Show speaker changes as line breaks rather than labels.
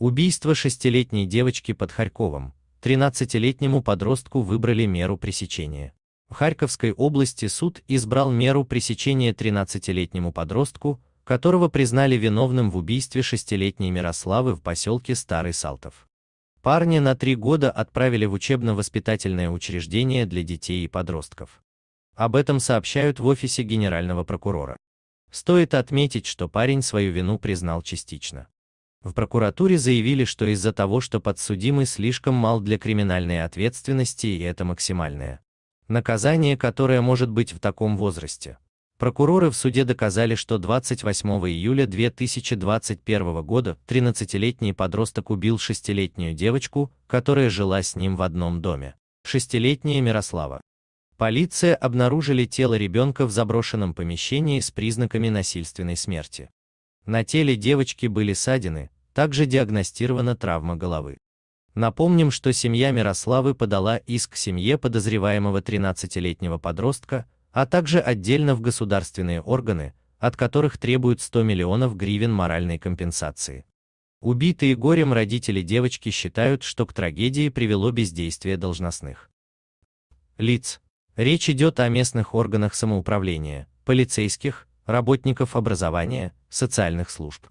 Убийство шестилетней девочки под Харьковом. 13-летнему подростку выбрали меру пресечения. В Харьковской области суд избрал меру пресечения 13-летнему подростку, которого признали виновным в убийстве шестилетней Мирославы в поселке Старый Салтов. Парня на три года отправили в учебно-воспитательное учреждение для детей и подростков. Об этом сообщают в офисе генерального прокурора. Стоит отметить, что парень свою вину признал частично. В прокуратуре заявили, что из-за того, что подсудимый слишком мал для криминальной ответственности и это максимальное наказание, которое может быть в таком возрасте. Прокуроры в суде доказали, что 28 июля 2021 года 13-летний подросток убил шестилетнюю девочку, которая жила с ним в одном доме. Шестилетняя Мирослава. Полиция обнаружили тело ребенка в заброшенном помещении с признаками насильственной смерти. На теле девочки были ссадины, также диагностирована травма головы. Напомним, что семья Мирославы подала иск семье подозреваемого 13-летнего подростка, а также отдельно в государственные органы, от которых требуют 100 миллионов гривен моральной компенсации. Убитые горем родители девочки считают, что к трагедии привело бездействие должностных лиц. Речь идет о местных органах самоуправления, полицейских, работников образования, социальных служб.